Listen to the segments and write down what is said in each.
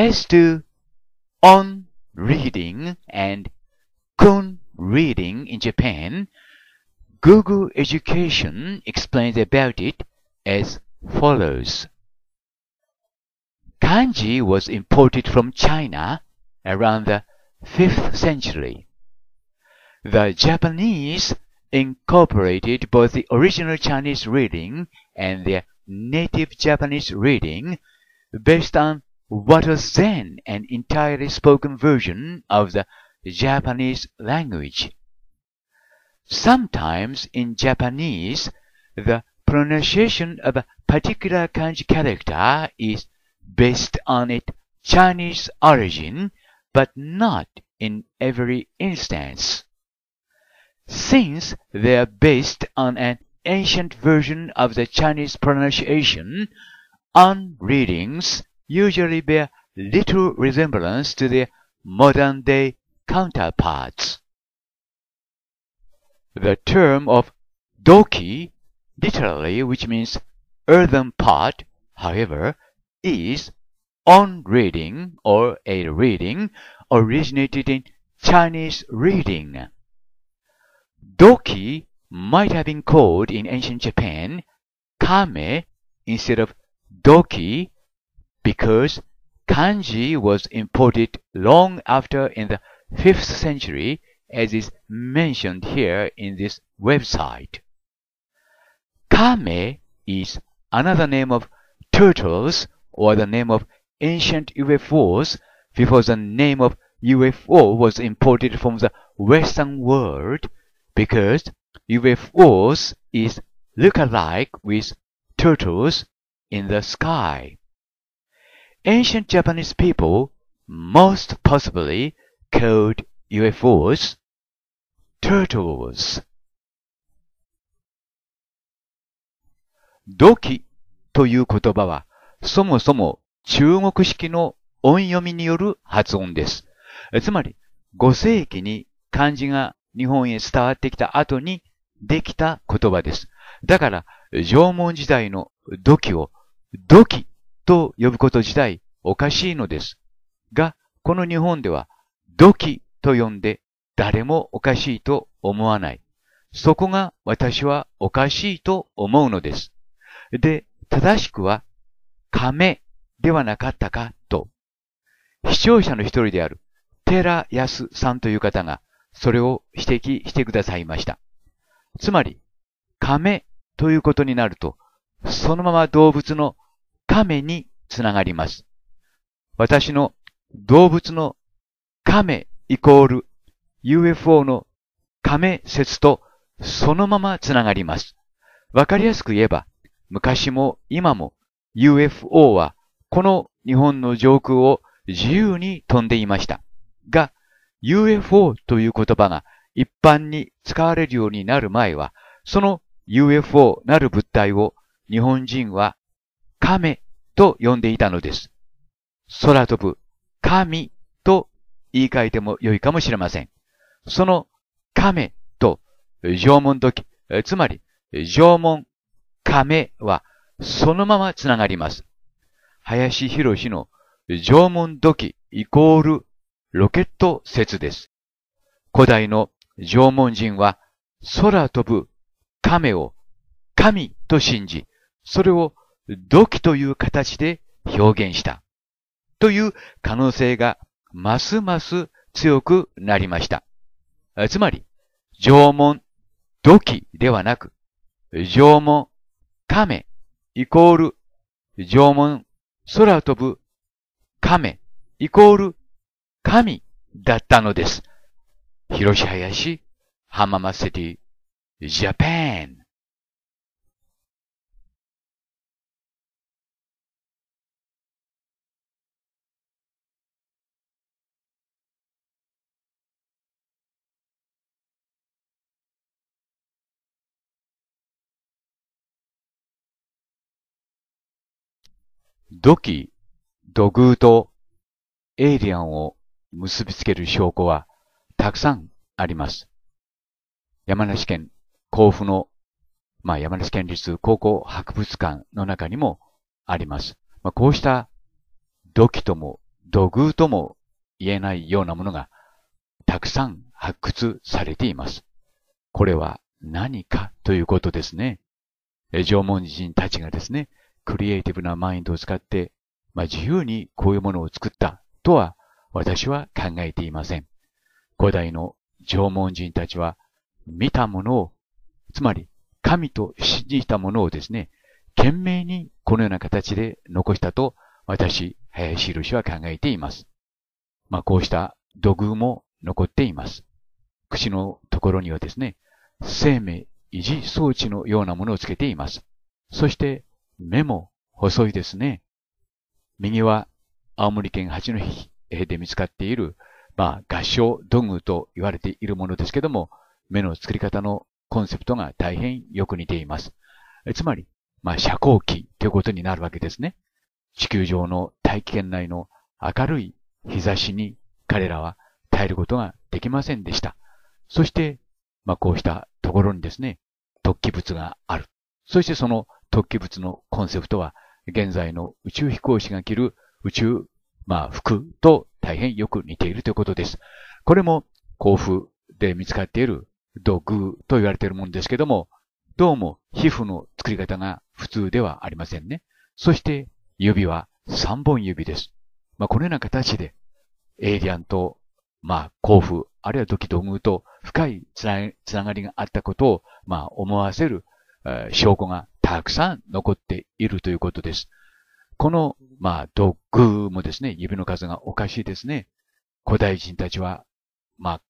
as to on reading and kun reading in Japan, Google Education explains about it as follows. Kanji was imported from China around the 5th century. The Japanese incorporated both the original Chinese reading and their native Japanese reading based on what was then an entirely spoken version of the Japanese language. Sometimes in Japanese, the pronunciation of a particular kanji character is based on its Chinese origin, but not in every instance. Since they are based on an ancient version of the Chinese pronunciation, on readings usually bear little resemblance to their modern-day counterparts. The term of doki, literally which means earthen pot, however, is on reading or a reading originated in Chinese reading. Doki might have been called in ancient Japan kame instead of doki because kanji was imported long after in the 5th century as is mentioned here in this website. Kame is another name of turtles or the name of ancient UFOs before the name of UFO was imported from the Western world because UFOs is look-alike with turtles in the sky. ancient Japanese people most possibly called UFOs turtles. 土器という言葉はそもそも中国式の音読みによる発音です。つまり5世紀に漢字が日本へ伝わってきた後にできた言葉です。だから縄文時代の土器を土器と呼ぶこと自体おかしいのです。が、この日本では土器と呼んで誰もおかしいと思わない。そこが私はおかしいと思うのです。で、正しくは亀ではなかったかと。視聴者の一人であるテラヤスさんという方がそれを指摘してくださいました。つまり、亀ということになると、そのまま動物の亀につながります。私の動物の亀イコール UFO の亀説とそのままつながります。わかりやすく言えば、昔も今も UFO はこの日本の上空を自由に飛んでいました。が、UFO という言葉が一般に使われるようになる前は、その UFO なる物体を日本人は亀と呼んでいたのです。空飛ぶ神と言い換えても良いかもしれません。その亀と縄文土器、つまり縄文亀はそのままつながります。林博士の縄文土器イコールロケット説です。古代の縄文人は空飛ぶ亀を神と信じ、それを土器という形で表現したという可能性がますます強くなりました。つまり、縄文土器ではなく、縄文亀イコール縄文空飛ぶ亀イコール神だったのです。広し林浜松シティジャパン土器、土偶とエイリアンを結びつける証拠はたくさんあります。山梨県甲府の、まあ、山梨県立高校博物館の中にもあります。まあ、こうした土器とも土偶とも言えないようなものがたくさん発掘されています。これは何かということですね。縄文人たちがですね、クリエイティブなマインドを使って、まあ、自由にこういうものを作ったとは私は考えていません。古代の縄文人たちは見たものを、つまり神と信じたものをですね、懸命にこのような形で残したと私、林印は考えています。まあ、こうした土偶も残っています。口のところにはですね、生命維持装置のようなものをつけています。そして、目も細いですね。右は青森県八戸で見つかっている、まあ、合唱土偶と言われているものですけども、目の作り方のコンセプトが大変よく似ています。つまり、まあ、遮光器ということになるわけですね。地球上の大気圏内の明るい日差しに彼らは耐えることができませんでした。そして、まあ、こうしたところにですね、突起物がある。そしてその突起物のコンセプトは、現在の宇宙飛行士が着る宇宙、まあ、服と大変よく似ているということです。これも甲府で見つかっている土偶と言われているものですけども、どうも皮膚の作り方が普通ではありませんね。そして指は3本指です。まあ、このような形で、エイリアンと、まあ、甲府、あるいは土器土偶と深いつながりがあったことを、まあ、思わせる、えー、証拠がたくさん残っているということです。この、まあ、ドッグもですね、指の数がおかしいですね。古代人たちは、まあ、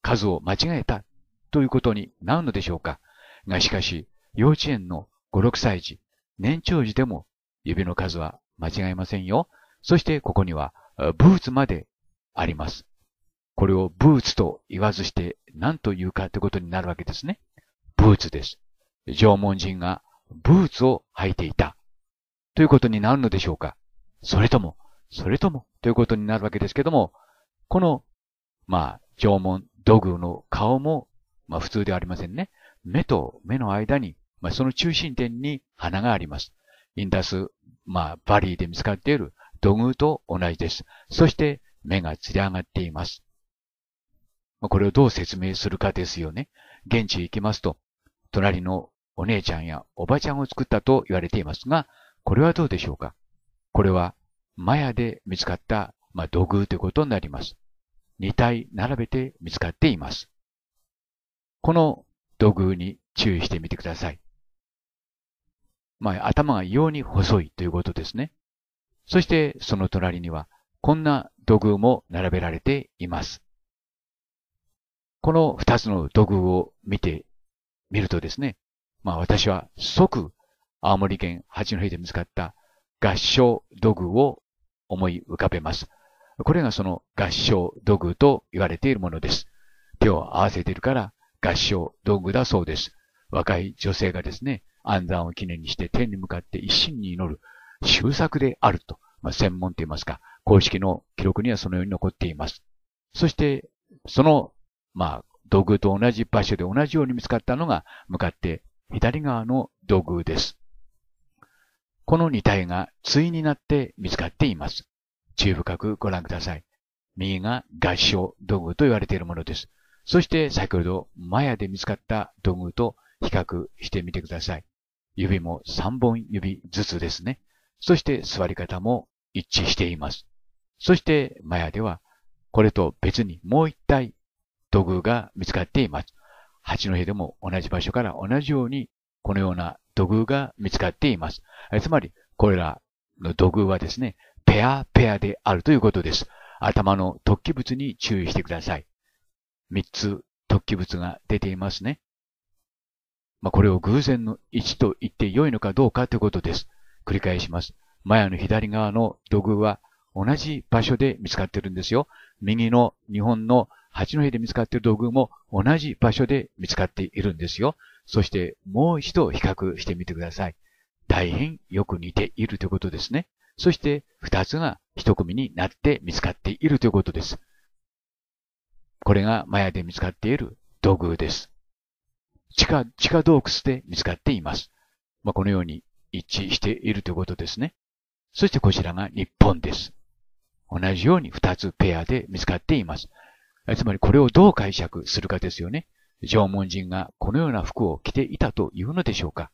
数を間違えたということになるのでしょうか。が、しかし、幼稚園の5、6歳児、年長児でも指の数は間違えませんよ。そして、ここには、ブーツまであります。これをブーツと言わずして何と言うかってことになるわけですね。ブーツです。縄文人がブーツを履いていた。ということになるのでしょうかそれとも、それとも、ということになるわけですけども、この、まあ、縄文、土偶の顔も、まあ普通ではありませんね。目と目の間に、まあその中心点に花があります。インダス、まあバリーで見つかっている土偶と同じです。そして目がつり上がっています。まこれをどう説明するかですよね。現地へ行きますと、隣のお姉ちゃんやおばちゃんを作ったと言われていますが、これはどうでしょうかこれは、マヤで見つかった、まあ、土偶ということになります。2体並べて見つかっています。この土偶に注意してみてください。まあ、頭が異様に細いということですね。そしてその隣にはこんな土偶も並べられています。この2つの土偶を見てみるとですね、まあ私は即青森県八戸で見つかった合唱土偶を思い浮かべます。これがその合唱土偶と言われているものです。手を合わせているから合唱土偶だそうです。若い女性がですね、暗算を記念にして天に向かって一心に祈る修作であると、まあ、専門と言いますか、公式の記録にはそのように残っています。そして、その、まあ、土偶と同じ場所で同じように見つかったのが、向かって左側の土偶です。この2体が対になって見つかっています。注意深くご覧ください。右が合掌土偶と言われているものです。そして先ほどマヤで見つかった土偶と比較してみてください。指も3本指ずつですね。そして座り方も一致しています。そしてマヤではこれと別にもう1体土偶が見つかっています。八戸でも同じ場所から同じようにこのような土偶が見つかっています。つまり、これらの土偶はですね、ペアペアであるということです。頭の突起物に注意してください。3つ突起物が出ていますね。まあ、これを偶然の位置と言って良いのかどうかということです。繰り返します。マヤの左側の土偶は同じ場所で見つかってるんですよ。右の日本の八戸で見つかっている土偶も同じ場所で見つかっているんですよ。そしてもう一度比較してみてください。大変よく似ているということですね。そして二つが一組になって見つかっているということです。これがマヤで見つかっている土偶です。地下、地下洞窟で見つかっています。まあ、このように一致しているということですね。そしてこちらが日本です。同じように二つペアで見つかっています。つまりこれをどう解釈するかですよね。縄文人がこのような服を着ていたというのでしょうか。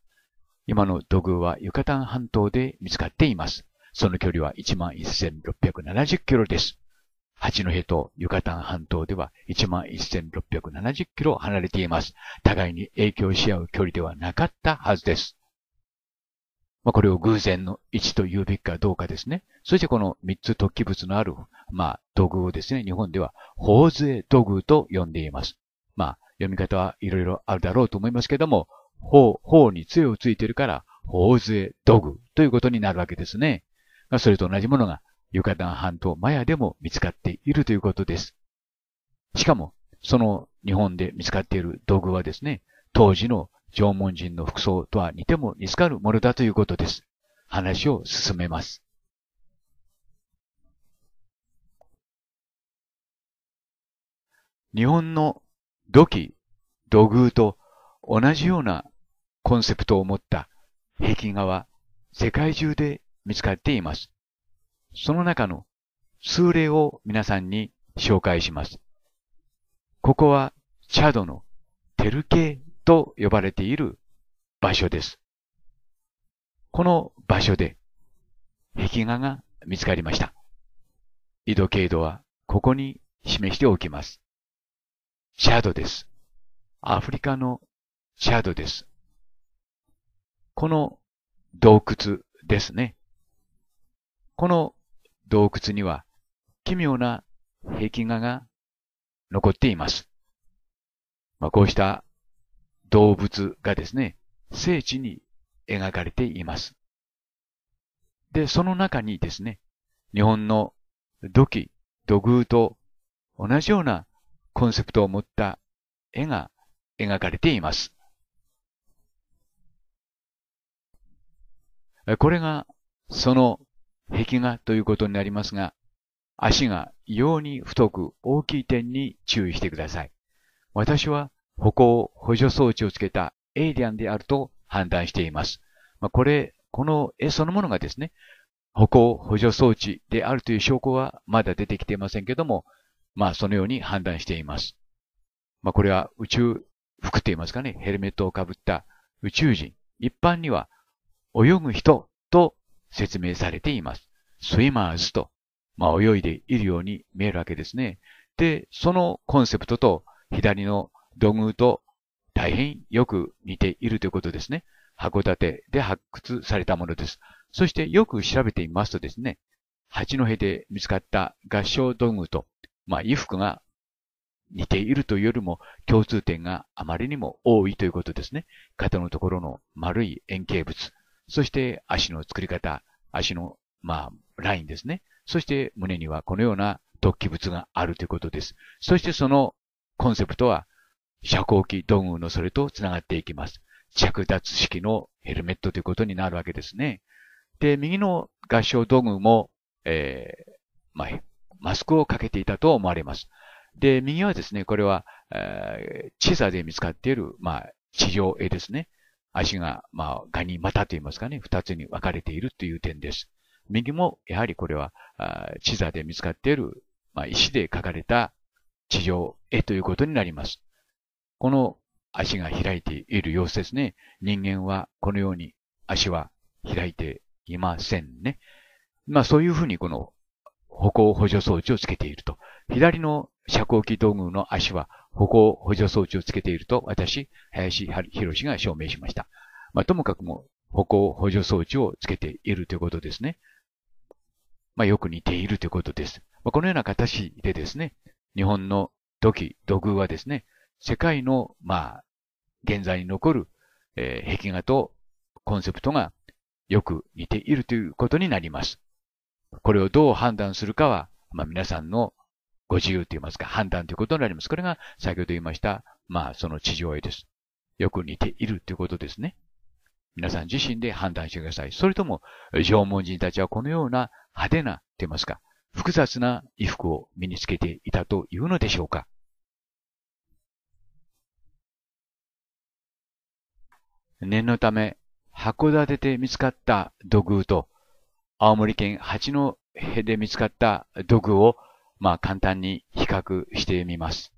今の土偶はユカタン半島で見つかっています。その距離は11,670キロです。八戸とユカタン半島では11,670キロ離れています。互いに影響し合う距離ではなかったはずです。まあ、これを偶然の位置と言うべきかどうかですね。そしてこの三つ突起物のある、まあ、土偶をですね、日本では、宝税土偶と呼んでいます。まあ、読み方はいろいろあるだろうと思いますけども、法、法に杖をついているから、宝税土偶ということになるわけですね。まあ、それと同じものが、ユカダン半島マヤでも見つかっているということです。しかも、その日本で見つかっている土偶はですね、当時の縄文人の服装とは似ても似つかるものだということです。話を進めます。日本の土器、土偶と同じようなコンセプトを持った壁画は世界中で見つかっています。その中の数例を皆さんに紹介します。ここはチャドのテル系と呼ばれている場所です。この場所で壁画が見つかりました。緯度経度はここに示しておきます。シャドです。アフリカのシャドです。この洞窟ですね。この洞窟には奇妙な壁画が残っています。まあ、こうした動物がですね、聖地に描かれています。で、その中にですね、日本の土器、土偶と同じようなコンセプトを持った絵が描かれています。これがその壁画ということになりますが、足が異様に太く大きい点に注意してください。私は歩行補助装置をつけたエイリアンであると判断しています。まあ、これ、この絵そのものがですね、歩行補助装置であるという証拠はまだ出てきていませんけども、まあそのように判断しています。まあこれは宇宙服って言いますかね、ヘルメットをかぶった宇宙人、一般には泳ぐ人と説明されています。スイマーズと、まあ泳いでいるように見えるわけですね。で、そのコンセプトと左の土偶と大変よく似ているということですね。函館で発掘されたものです。そしてよく調べてみますとですね、八戸で見つかった合唱道具と、まあ、衣服が似ているというよりも共通点があまりにも多いということですね。肩のところの丸い円形物、そして足の作り方、足の、まあ、ラインですね。そして胸にはこのような突起物があるということです。そしてそのコンセプトは遮光器道具のそれと繋がっていきます。着脱式のヘルメットということになるわけですね。で、右の合唱道具も、えー、まあ、マスクをかけていたと思われます。で、右はですね、これは、えー、地座で見つかっている、まあ、地上絵ですね。足が、まあ、ガニ股といいますかね、二つに分かれているという点です。右も、やはりこれは、地座で見つかっている、まあ、石で描かれた地上絵ということになります。この足が開いている様子ですね。人間はこのように足は開いていませんね。まあそういうふうにこの歩行補助装置をつけていると。左の遮光器道具の足は歩行補助装置をつけていると私、林博が証明しました。まあともかくも歩行補助装置をつけているということですね。まあよく似ているということです。まあ、このような形でですね、日本の土器、土偶はですね、世界の、まあ、現在に残る、えー、壁画とコンセプトがよく似ているということになります。これをどう判断するかは、まあ、皆さんのご自由と言いますか、判断ということになります。これが先ほど言いました、まあ、その地上絵です。よく似ているということですね。皆さん自身で判断してください。それとも、縄文人たちはこのような派手な、と言いますか、複雑な衣服を身につけていたというのでしょうか念のため、函館で見つかった土偶と、青森県八戸で見つかった土偶を、まあ簡単に比較してみます。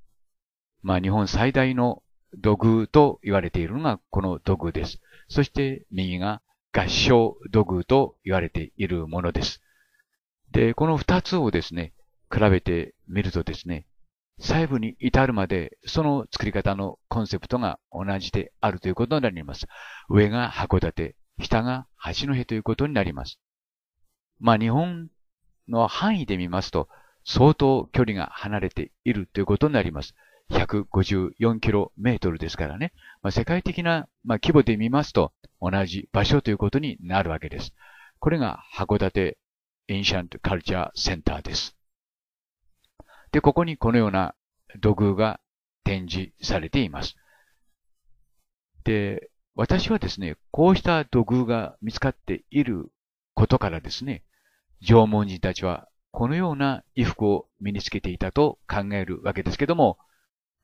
まあ日本最大の土偶と言われているのがこの土偶です。そして右が合唱土偶と言われているものです。で、この二つをですね、比べてみるとですね、細部に至るまで、その作り方のコンセプトが同じであるということになります。上が函館、下が八戸ということになります。まあ、日本の範囲で見ますと、相当距離が離れているということになります。154キロメートルですからね。まあ、世界的な、まあ、規模で見ますと、同じ場所ということになるわけです。これが函館エンシャントカルチャーセンターです。で、ここにこのような土偶が展示されています。で、私はですね、こうした土偶が見つかっていることからですね、縄文人たちはこのような衣服を身につけていたと考えるわけですけども、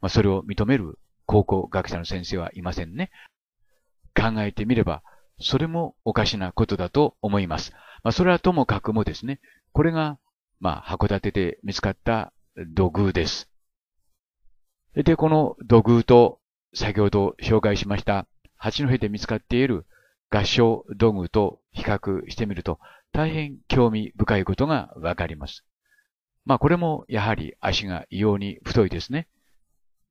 まあ、それを認める考古学者の先生はいませんね。考えてみれば、それもおかしなことだと思います。まあ、それはともかくもですね、これが、まあ、函館で見つかった土偶です。で、この土偶と先ほど紹介しました八戸で見つかっている合唱土偶と比較してみると大変興味深いことがわかります。まあこれもやはり足が異様に太いですね。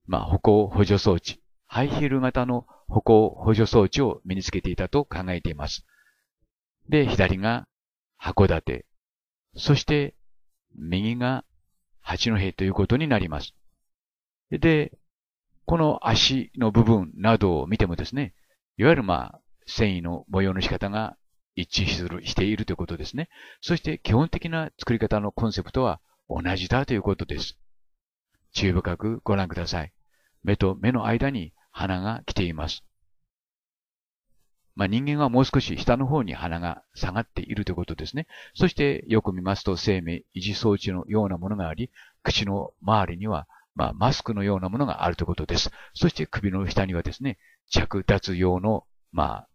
まあ歩行補助装置、ハイヒール型の歩行補助装置を身につけていたと考えています。で、左が函館、そして右が八戸ということになります。で、この足の部分などを見てもですね、いわゆるまあ、繊維の模様の仕方が一致する、しているということですね。そして基本的な作り方のコンセプトは同じだということです。注意深くご覧ください。目と目の間に花が来ています。まあ、人間はもう少し下の方に鼻が下がっているということですね。そしてよく見ますと生命維持装置のようなものがあり、口の周りには、まあ、マスクのようなものがあるということです。そして首の下にはですね、着脱用の、まあ、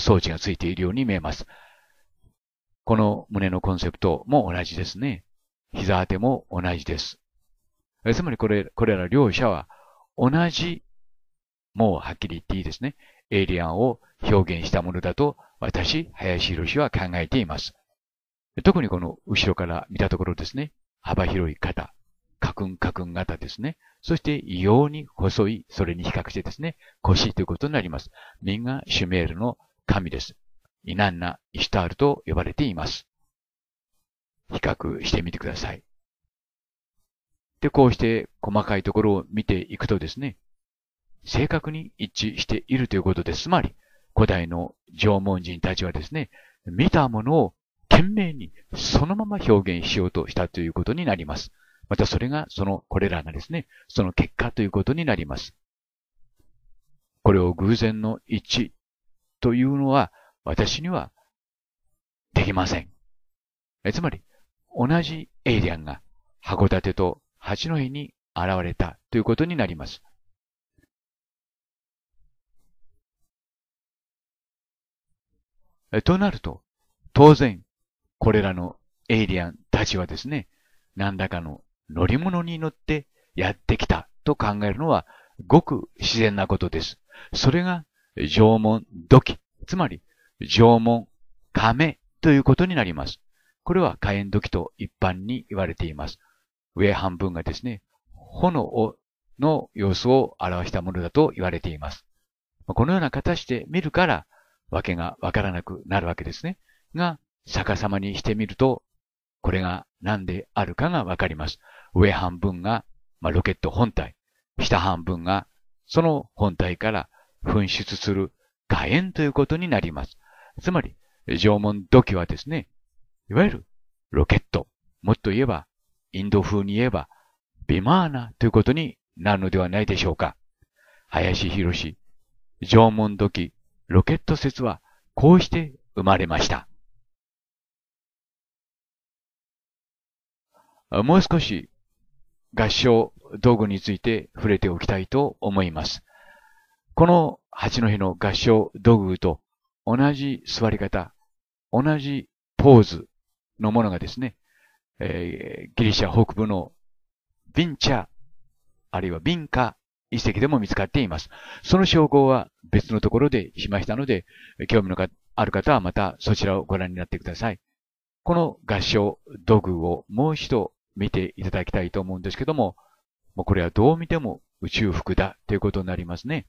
装置がついているように見えます。この胸のコンセプトも同じですね。膝当ても同じです。つまりこれ、これら両者は同じ、もうはっきり言っていいですね。エイリアンを表現したものだと私、林博は考えています。特にこの後ろから見たところですね、幅広い肩、カクンカクン型ですね。そして異様に細い、それに比較してですね、腰ということになります。みんがシュメールの神です。イナンナ・イシュタールと呼ばれています。比較してみてください。で、こうして細かいところを見ていくとですね、正確に一致しているということです。つまり、古代の縄文人たちはですね、見たものを懸命にそのまま表現しようとしたということになります。またそれがその、これらがですね、その結果ということになります。これを偶然の一致というのは私にはできません。えつまり、同じエイリアンが函館と八戸に現れたということになります。となると、当然、これらのエイリアンたちはですね、何らかの乗り物に乗ってやってきたと考えるのはごく自然なことです。それが縄文土器、つまり縄文亀ということになります。これは火炎土器と一般に言われています。上半分がですね、炎の様子を表したものだと言われています。このような形で見るから、わけがわからなくなるわけですね。が、逆さまにしてみると、これが何であるかがわかります。上半分が、まあ、ロケット本体、下半分がその本体から噴出する火炎ということになります。つまり、縄文土器はですね、いわゆるロケット、もっと言えば、インド風に言えば、ビマーナということになるのではないでしょうか。林博士、縄文土器、ロケット説はこうして生まれました。もう少し合唱道具について触れておきたいと思います。この八の日の合唱道具と同じ座り方、同じポーズのものがですね、えー、ギリシャ北部のビンチャ、あるいはビンカ遺跡でも見つかっています。その証拠は別のところでしましたので、興味のある方はまたそちらをご覧になってください。この合唱土偶をもう一度見ていただきたいと思うんですけども、もうこれはどう見ても宇宙服だということになりますね。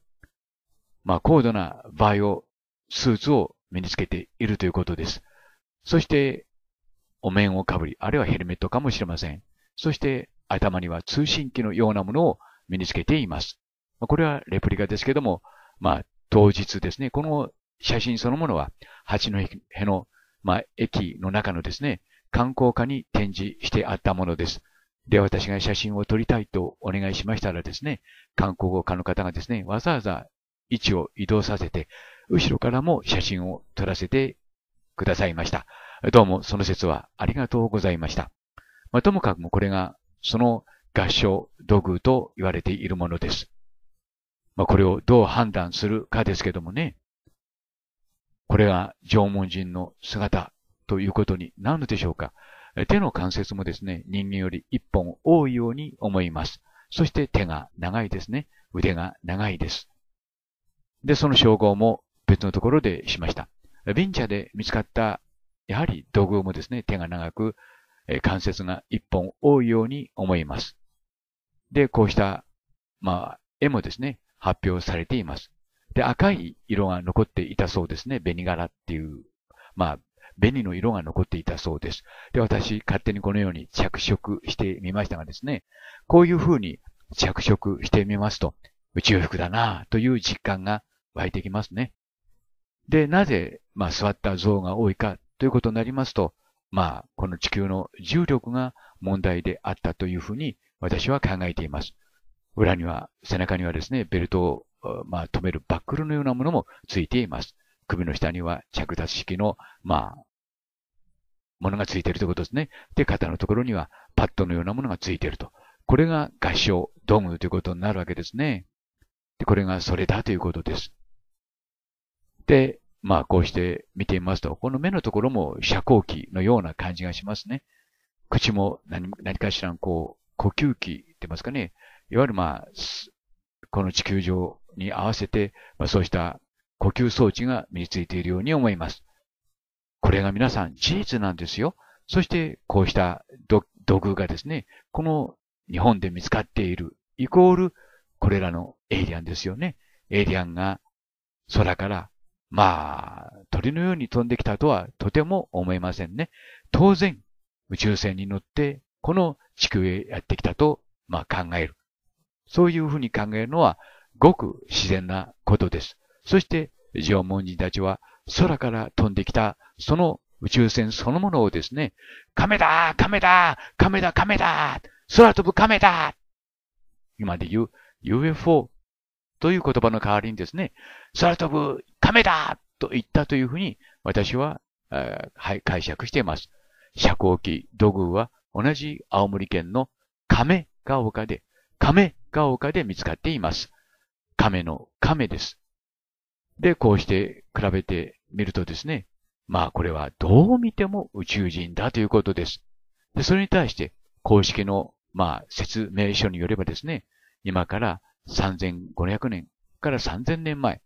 まあ高度なバイオスーツを身につけているということです。そして、お面をかぶり、あるいはヘルメットかもしれません。そして、頭には通信機のようなものを身につけています。これはレプリカですけども、まあ、当日ですね、この写真そのものは、八戸の、まあ、駅の中のですね、観光課に展示してあったものです。で、私が写真を撮りたいとお願いしましたらですね、観光課の方がですね、わざわざ位置を移動させて、後ろからも写真を撮らせてくださいました。どうもその説はありがとうございました。まあ、ともかくもこれが、その合唱土偶と言われているものです。まあ、これをどう判断するかですけどもね。これが縄文人の姿ということになるのでしょうか。手の関節もですね、人間より一本多いように思います。そして手が長いですね。腕が長いです。で、その称号も別のところでしました。ビンチャで見つかった、やはり土偶もですね、手が長く、関節が一本多いように思います。で、こうした、まあ、絵もですね、発表されています。で、赤い色が残っていたそうですね。紅柄っていう、まあ、紅の色が残っていたそうです。で、私、勝手にこのように着色してみましたがですね、こういうふうに着色してみますと、宇宙服だなという実感が湧いてきますね。で、なぜ、まあ、座った像が多いかということになりますと、まあ、この地球の重力が問題であったというふうに私は考えています。裏には、背中にはですね、ベルトを、まあ、止めるバックルのようなものもついています。首の下には着脱式の、まあ、ものがついているということですね。で、肩のところにはパッドのようなものがついていると。これが合唱、ドームということになるわけですね。で、これがそれだということです。で、まあ、こうして見てみますと、この目のところも遮光器のような感じがしますね。口も何何かしらこう、呼吸器って言いますかね、いわゆるまあ、この地球上に合わせて、まあ、そうした呼吸装置が身についているように思います。これが皆さん事実なんですよ。そしてこうした土偶がですね、この日本で見つかっているイコールこれらのエイリアンですよね。エイリアンが空からまあ、鳥のように飛んできたとはとても思えませんね。当然、宇宙船に乗ってこの地球へやってきたと、まあ、考える。そういうふうに考えるのは、ごく自然なことです。そして、縄文人たちは空から飛んできた、その宇宙船そのものをですね、亀だ亀だ亀だ亀だ空飛ぶ亀だ今で言う UFO という言葉の代わりにですね、空飛ぶ亀だと言ったというふうに私は、はい、解釈しています。遮光器、土偶は同じ青森県の亀が丘で、亀が丘で見つかっています。亀の亀です。で、こうして比べてみるとですね、まあこれはどう見ても宇宙人だということです。で、それに対して公式のまあ説明書によればですね、今から3500年から3000年前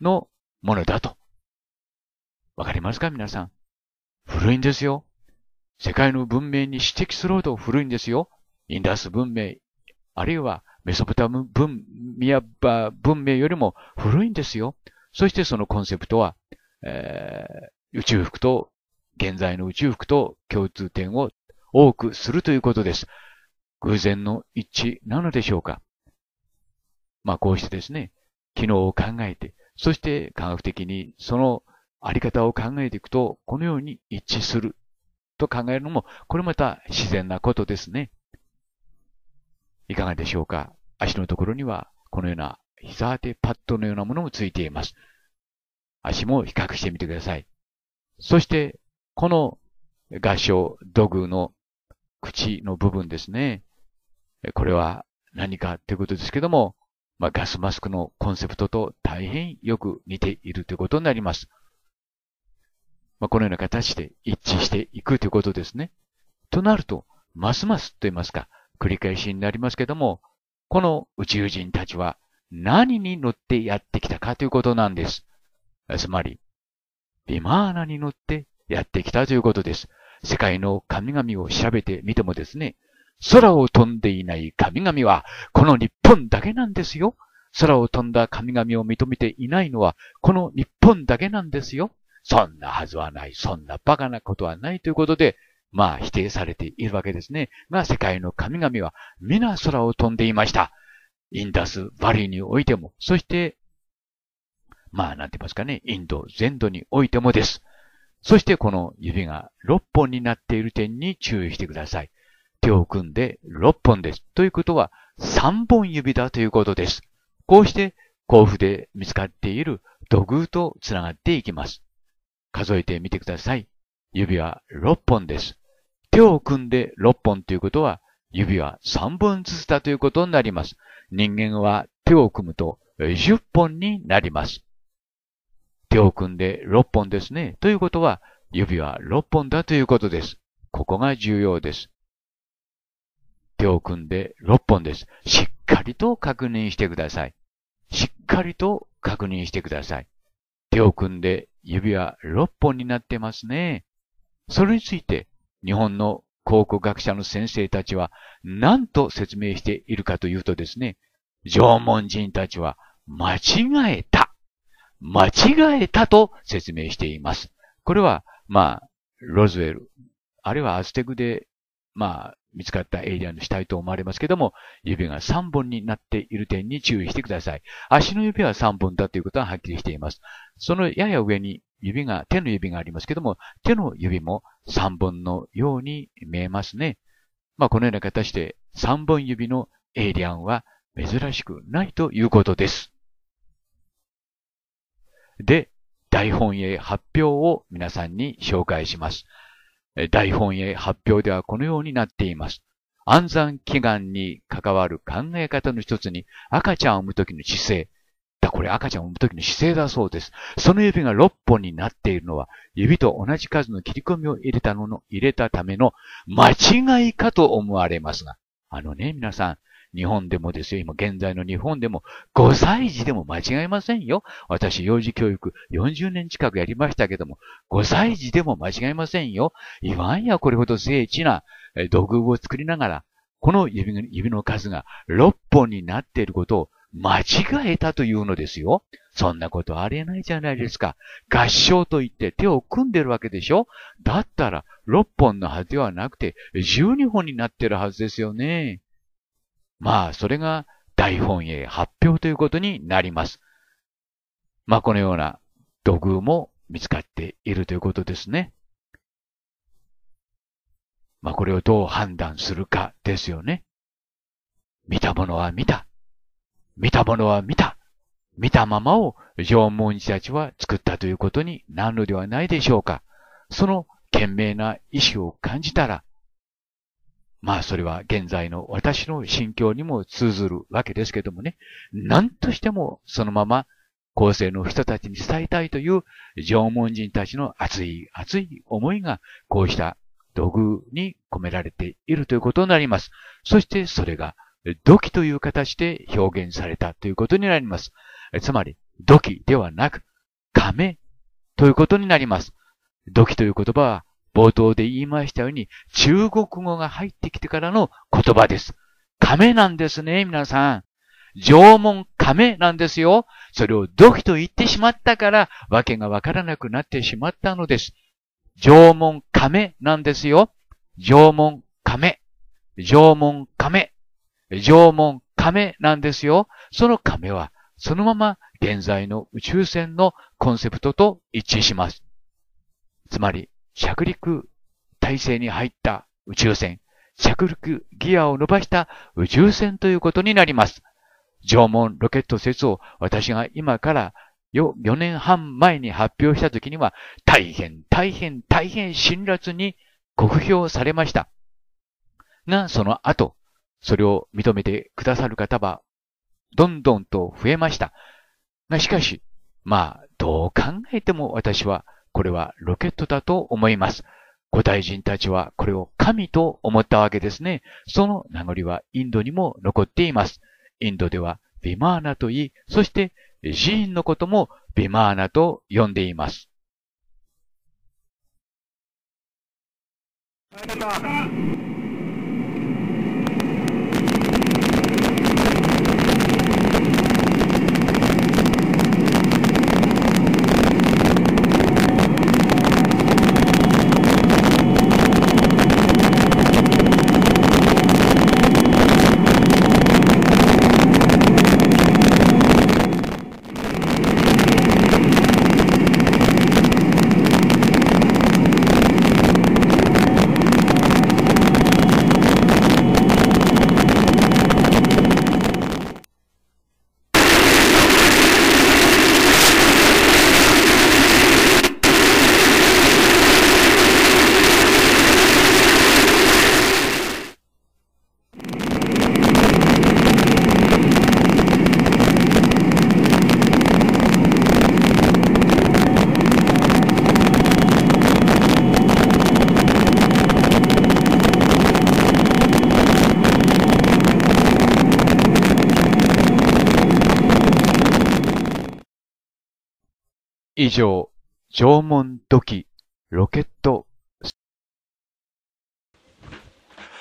のものだと。わかりますか皆さん。古いんですよ。世界の文明に指摘するほど古いんですよ。インダス文明、あるいはメソポタム文ミ文明よりも古いんですよ。そしてそのコンセプトは、えー、宇宙服と、現在の宇宙服と共通点を多くするということです。偶然の一致なのでしょうか。まあこうしてですね、機能を考えて、そして科学的にそのあり方を考えていくと、このように一致すると考えるのも、これまた自然なことですね。いかがでしょうか足のところには、このような膝当てパッドのようなものもついています。足も比較してみてください。そして、この合掌、土偶の口の部分ですね。これは何かということですけども、まあ、ガスマスクのコンセプトと大変よく似ているということになります。まあ、このような形で一致していくということですね。となると、ますますと言いますか、繰り返しになりますけども、この宇宙人たちは何に乗ってやってきたかということなんです。つまり、ビマーナに乗ってやってきたということです。世界の神々を調べてみてもですね、空を飛んでいない神々は、この日本だけなんですよ。空を飛んだ神々を認めていないのは、この日本だけなんですよ。そんなはずはない、そんなバカなことはないということで、まあ否定されているわけですね。が、世界の神々は皆空を飛んでいました。インダスバリーにおいても、そして、まあなんて言いますかね、インド全土においてもです。そしてこの指が6本になっている点に注意してください。手を組んで6本です。ということは3本指だということです。こうして甲府で見つかっている土偶と繋がっていきます。数えてみてください。指は6本です。手を組んで6本ということは、指は3本ずつだということになります。人間は手を組むと10本になります。手を組んで6本ですね。ということは、指は6本だということです。ここが重要です。手を組んで6本です。しっかりと確認してください。しっかりと確認してください。手を組んで指は6本になってますね。それについて、日本の考古学者の先生たちは何と説明しているかというとですね、縄文人たちは間違えた。間違えたと説明しています。これは、まあ、ロズウェル、あるいはアステクで、まあ、見つかったエイリアンの死体と思われますけども、指が3本になっている点に注意してください。足の指は3本だということははっきりしています。そのやや上に指が、手の指がありますけども、手の指も3本のように見えますね。まあ、このような形で3本指のエイリアンは珍しくないということです。で、大本営発表を皆さんに紹介します。大本営発表ではこのようになっています。安産祈願に関わる考え方の一つに、赤ちゃんを産む時の姿勢。だ、これ赤ちゃんを産む時の姿勢だそうです。その指が6本になっているのは、指と同じ数の切り込みを入れたのの、入れたための間違いかと思われますが。あのね、皆さん、日本でもですよ、今現在の日本でも、5歳児でも間違いませんよ。私、幼児教育40年近くやりましたけども、5歳児でも間違いませんよ。いわんやこれほど精緻な土偶を作りながら、この指の数が6本になっていることを間違えたというのですよ。そんなことありえないじゃないですか。合唱と言って手を組んでるわけでしょだったら6本のはずではなくて12本になってるはずですよね。まあ、それが大本営発表ということになります。まあ、このような土偶も見つかっているということですね。まあ、これをどう判断するかですよね。見たものは見た。見たものは見た。見たままを縄文人たちは作ったということになるのではないでしょうか。その賢明な意志を感じたら、まあそれは現在の私の心境にも通ずるわけですけどもね、何としてもそのまま後世の人たちに伝えたいという縄文人たちの熱い熱い思いがこうした土偶に込められているということになります。そしてそれが土器という形で表現されたということになります。つまり土器ではなく亀ということになります。土器という言葉は冒頭で言いましたように、中国語が入ってきてからの言葉です。亀なんですね、皆さん。縄文亀なんですよ。それを土器と言ってしまったから、わけがわからなくなってしまったのです。縄文亀なんですよ。縄文亀。縄文亀。縄文亀なんですよ。その亀は、そのまま現在の宇宙船のコンセプトと一致します。つまり、着陸体制に入った宇宙船、着陸ギアを伸ばした宇宙船ということになります。縄文ロケット説を私が今から4年半前に発表した時には大変大変大変辛辣に酷評されました。が、その後、それを認めてくださる方はどんどんと増えました。が、しかし、まあ、どう考えても私はこれはロケットだと思います。古代人たちはこれを神と思ったわけですね。その名残はインドにも残っています。インドではビマーナと言い、そして寺院のこともビマーナと呼んでいます。以上、縄文土器、ロケット、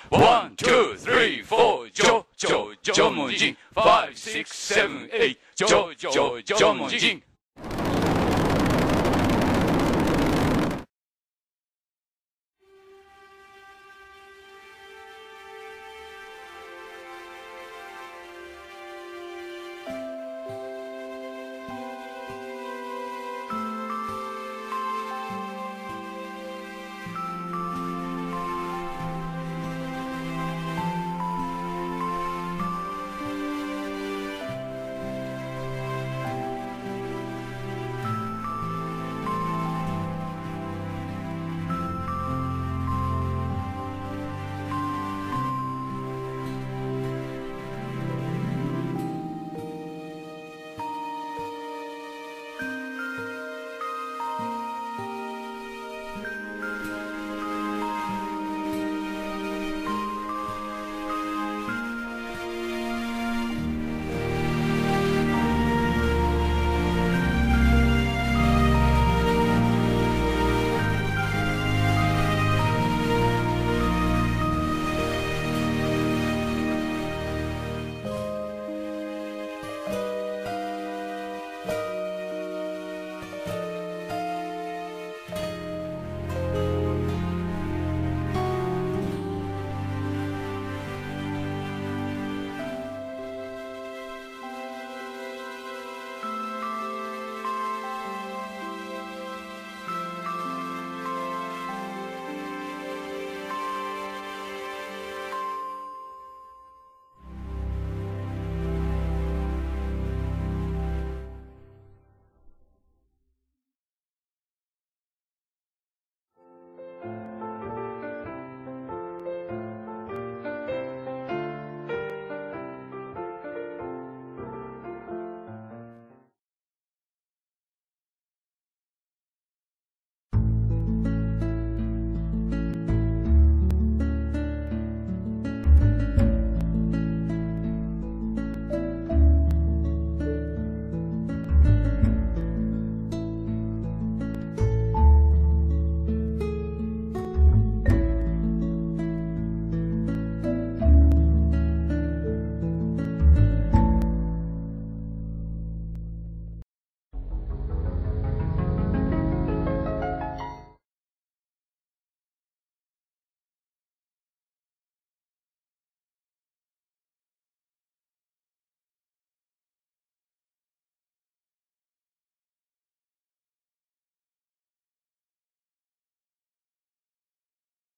One, two, three, four, ジョ、ジョ、ジョ文人。Five, six, seven, eight, ジョ、ジョ、ジョ文人。